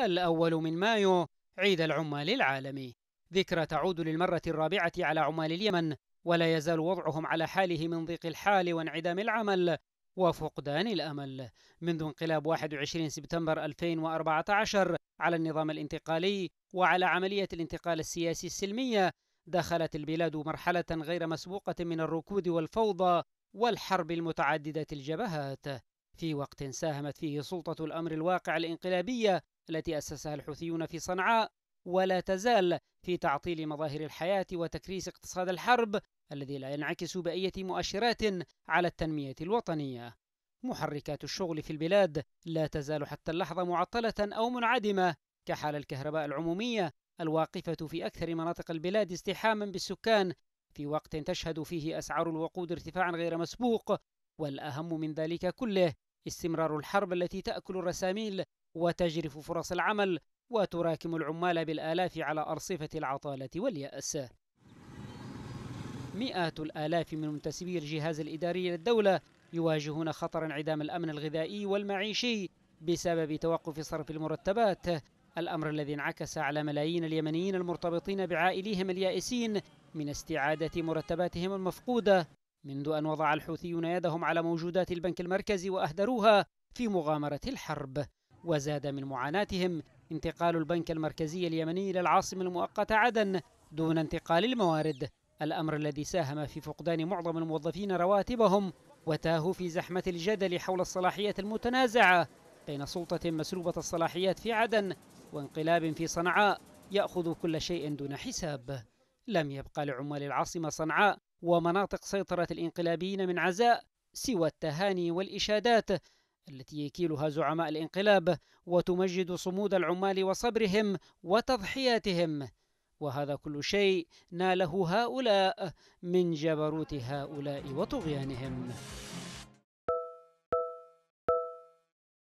الأول من مايو عيد العمال العالمي ذكرى تعود للمرة الرابعة على عمال اليمن ولا يزال وضعهم على حاله من ضيق الحال وانعدام العمل وفقدان الأمل منذ انقلاب 21 سبتمبر 2014 على النظام الانتقالي وعلى عملية الانتقال السياسي السلمية دخلت البلاد مرحلة غير مسبوقة من الركود والفوضى والحرب المتعددة الجبهات في وقت ساهمت فيه سلطة الأمر الواقع الانقلابية التي أسسها الحوثيون في صنعاء ولا تزال في تعطيل مظاهر الحياة وتكريس اقتصاد الحرب الذي لا ينعكس بأية مؤشرات على التنمية الوطنية محركات الشغل في البلاد لا تزال حتى اللحظة معطلة أو منعدمة كحال الكهرباء العمومية الواقفة في أكثر مناطق البلاد ازدحاما بالسكان في وقت تشهد فيه أسعار الوقود ارتفاعا غير مسبوق والأهم من ذلك كله استمرار الحرب التي تأكل الرساميل وتجرف فرص العمل وتراكم العمال بالآلاف على أرصفة العطالة واليأس مئات الآلاف من منتسبي الجهاز الإداري للدولة يواجهون خطر انعدام الأمن الغذائي والمعيشي بسبب توقف صرف المرتبات الأمر الذي انعكس على ملايين اليمنيين المرتبطين بعائليهم اليائسين من استعادة مرتباتهم المفقودة منذ أن وضع الحوثيون يدهم على موجودات البنك المركزي وأهدروها في مغامرة الحرب وزاد من معاناتهم انتقال البنك المركزي اليمني إلى العاصمة المؤقتة عدن دون انتقال الموارد الأمر الذي ساهم في فقدان معظم الموظفين رواتبهم وتاهوا في زحمة الجدل حول الصلاحيات المتنازعة بين سلطة مسلوبة الصلاحيات في عدن وانقلاب في صنعاء يأخذ كل شيء دون حساب لم يبقى لعمال العاصمة صنعاء ومناطق سيطرة الإنقلابيين من عزاء سوى التهاني والإشادات التي يكيلها زعماء الانقلاب وتمجد صمود العمال وصبرهم وتضحياتهم وهذا كل شيء ناله هؤلاء من جبروت هؤلاء وطغيانهم